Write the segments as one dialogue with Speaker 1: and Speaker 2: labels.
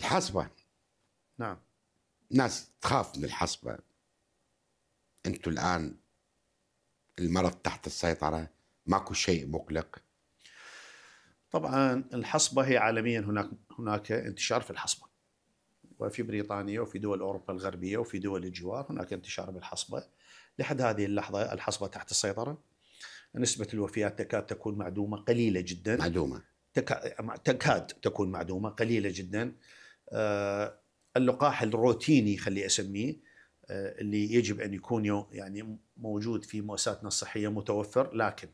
Speaker 1: الحصبة نعم ناس تخاف من الحصبة أنتم الآن المرض تحت السيطرة ماكو شيء مقلق طبعا الحصبة هي عالميا هناك هناك انتشار في الحصبة وفي بريطانيا وفي دول أوروبا الغربية وفي دول الجوار هناك انتشار بالحصبة لحد هذه اللحظة الحصبة تحت السيطرة نسبة الوفيات تكاد تكون معدومة قليلة جدا معدومة تكاد تكون معدومة قليلة جدا آه، اللقاح الروتيني خلي اسميه آه، اللي يجب ان يكون يعني موجود في مؤسساتنا الصحيه متوفر لكن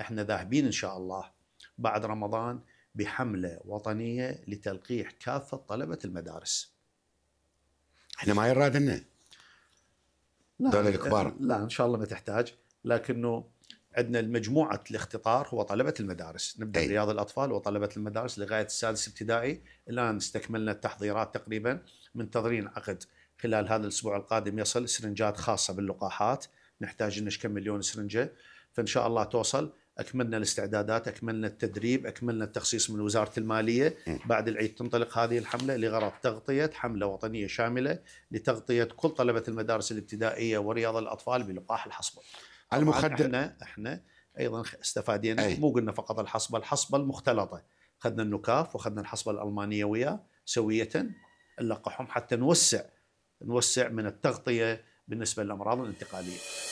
Speaker 1: احنا ذاهبين ان شاء الله بعد رمضان بحمله وطنيه لتلقيح كافه طلبه المدارس. احنا ما يرادنا لا الكبار لا ان شاء الله ما تحتاج لكنه عندنا مجموعه الاختطار هو طلبه المدارس نبدا رياض الاطفال وطلبه المدارس لغايه السادس ابتدائي الان استكملنا التحضيرات تقريبا منتظرين عقد خلال هذا الاسبوع القادم يصل سرنجات خاصه باللقاحات نحتاج إنش كم مليون سرنجه فان شاء الله توصل اكملنا الاستعدادات اكملنا التدريب اكملنا التخصيص من وزاره الماليه بعد العيد تنطلق هذه الحمله لغرض تغطيه حمله وطنيه شامله لتغطيه كل طلبه المدارس الابتدائيه ورياض الاطفال بلقاح الحصبه المخدر احنا احنا ايضا استفادينا أي. مو قلنا فقط الحصبه الحصبه المختلطه اخذنا النكاف واخذنا الحصبه الالمانيه وياه سويه نلقحهم حتى نوسع نوسع من التغطيه بالنسبه للامراض الانتقاليه